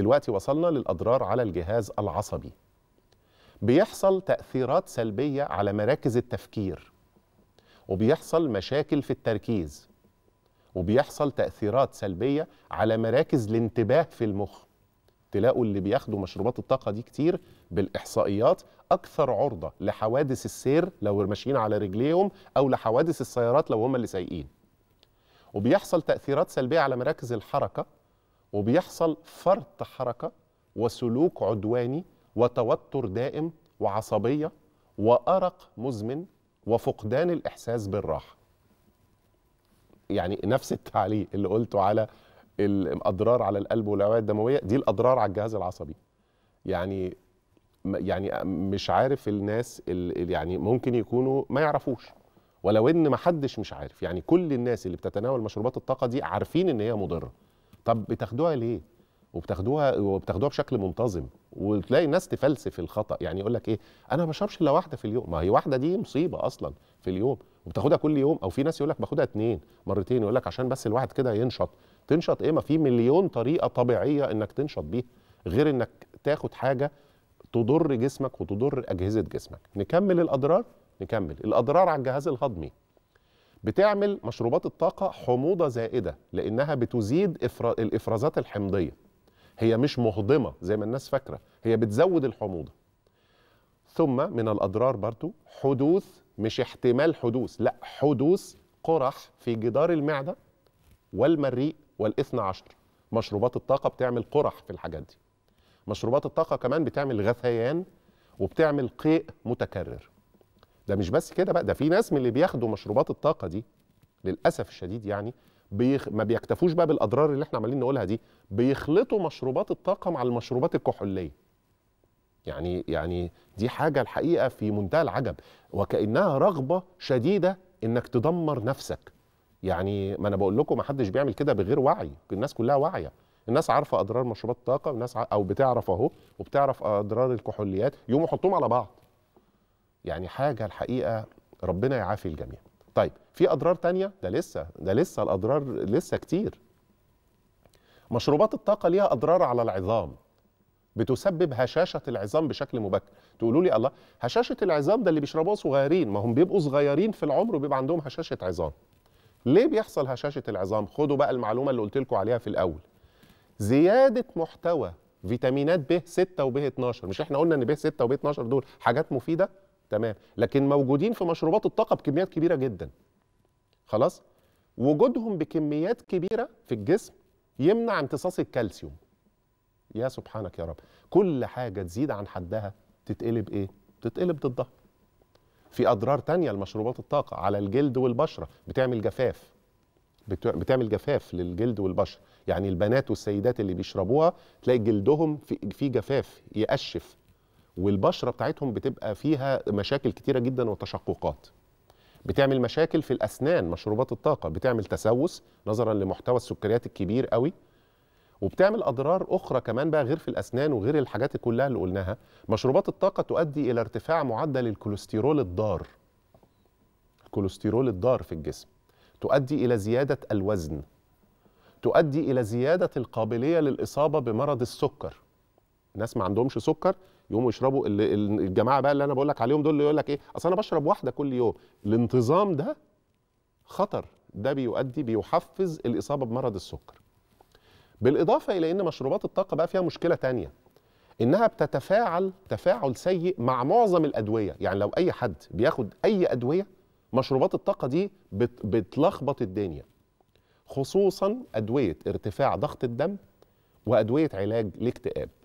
دلوقتي وصلنا للأضرار على الجهاز العصبي بيحصل تأثيرات سلبية على مراكز التفكير وبيحصل مشاكل في التركيز وبيحصل تأثيرات سلبية على مراكز الانتباه في المخ تلاقوا اللي بياخدوا مشروبات الطاقة دي كتير بالإحصائيات أكثر عرضة لحوادث السير لو ماشيين على رجليهم أو لحوادث السيارات لو هم اللي سايقين وبيحصل تأثيرات سلبية على مراكز الحركة وبيحصل فرط حركه وسلوك عدواني وتوتر دائم وعصبيه وارق مزمن وفقدان الاحساس بالراحه. يعني نفس التعليق اللي قلته على الاضرار على القلب والاوعيه الدمويه دي الاضرار على الجهاز العصبي. يعني يعني مش عارف الناس اللي يعني ممكن يكونوا ما يعرفوش ولو ان ما حدش مش عارف يعني كل الناس اللي بتتناول مشروبات الطاقه دي عارفين ان هي مضره طب بتاخدوها ليه وبتاخدوها وبتاخدوها بشكل منتظم وتلاقي ناس تفلسف الخطا يعني يقول لك ايه انا ما بشربش الا واحده في اليوم ما هي واحده دي مصيبه اصلا في اليوم وبتاخدها كل يوم او في ناس يقول لك باخدها اتنين مرتين يقول لك عشان بس الواحد كده ينشط تنشط ايه ما في مليون طريقه طبيعيه انك تنشط بيها غير انك تاخد حاجه تضر جسمك وتضر اجهزه جسمك نكمل الاضرار نكمل الاضرار على الجهاز الهضمي بتعمل مشروبات الطاقه حموضه زائده لانها بتزيد الافرازات الحمضيه هي مش مهضمه زي ما الناس فاكره هي بتزود الحموضه ثم من الاضرار برضو حدوث مش احتمال حدوث لا حدوث قرح في جدار المعده والمريء والاثنى عشر مشروبات الطاقه بتعمل قرح في الحاجات دي مشروبات الطاقه كمان بتعمل غثيان وبتعمل قيء متكرر ده مش بس كده بقى ده في ناس من اللي بياخدوا مشروبات الطاقه دي للاسف الشديد يعني بيخ... ما بيكتفوش بقى بالاضرار اللي احنا عمالين نقولها دي بيخلطوا مشروبات الطاقه مع المشروبات الكحوليه يعني يعني دي حاجه الحقيقه في منتهى العجب وكانها رغبه شديده انك تدمر نفسك يعني ما انا بقول لكم ما حدش بيعمل كده بغير وعي الناس كلها واعيه الناس عارفه اضرار مشروبات الطاقه الناس ع... او بتعرف اهو وبتعرف اضرار الكحوليات يقوموا يحطوهم على بعض يعني حاجه الحقيقه ربنا يعافي الجميع طيب في اضرار تانية ده لسه ده لسه الاضرار لسه كتير مشروبات الطاقه ليها اضرار على العظام بتسبب هشاشه العظام بشكل مبكر تقولوا لي الله هشاشه العظام ده اللي بيشربوها صغيرين ما هم بيبقوا صغيرين في العمر وبيبقى عندهم هشاشه عظام ليه بيحصل هشاشه العظام خدوا بقى المعلومه اللي قلت لكم عليها في الاول زياده محتوى فيتامينات ب 6 وب 12 مش احنا قلنا ان ب 6 وب 12 دول حاجات مفيده تمام لكن موجودين في مشروبات الطاقه بكميات كبيره جدا خلاص وجودهم بكميات كبيره في الجسم يمنع امتصاص الكالسيوم يا سبحانك يا رب كل حاجه تزيد عن حدها تتقلب ايه تتقلب ضدها في اضرار تانية لمشروبات الطاقه على الجلد والبشره بتعمل جفاف بتعمل جفاف للجلد والبشره يعني البنات والسيدات اللي بيشربوها تلاقي جلدهم في جفاف يقشف والبشره بتاعتهم بتبقى فيها مشاكل كتيره جدا وتشققات بتعمل مشاكل في الاسنان مشروبات الطاقه بتعمل تسوس نظرا لمحتوى السكريات الكبير قوي وبتعمل اضرار اخرى كمان بقى غير في الاسنان وغير الحاجات كلها اللي قلناها مشروبات الطاقه تؤدي الى ارتفاع معدل الكوليسترول الضار الكوليسترول الضار في الجسم تؤدي الى زياده الوزن تؤدي الى زياده القابليه للاصابه بمرض السكر ناس ما عندهمش سكر يقوموا يشربوا الجماعه بقى اللي انا بقول لك عليهم دول اللي يقول لك ايه اصل انا بشرب واحده كل يوم الانتظام ده خطر ده بيؤدي بيحفز الاصابه بمرض السكر بالاضافه الى ان مشروبات الطاقه بقى فيها مشكله تانية انها بتتفاعل تفاعل سيء مع معظم الادويه يعني لو اي حد بياخد اي ادويه مشروبات الطاقه دي بت بتلخبط الدنيا خصوصا ادويه ارتفاع ضغط الدم وادويه علاج الاكتئاب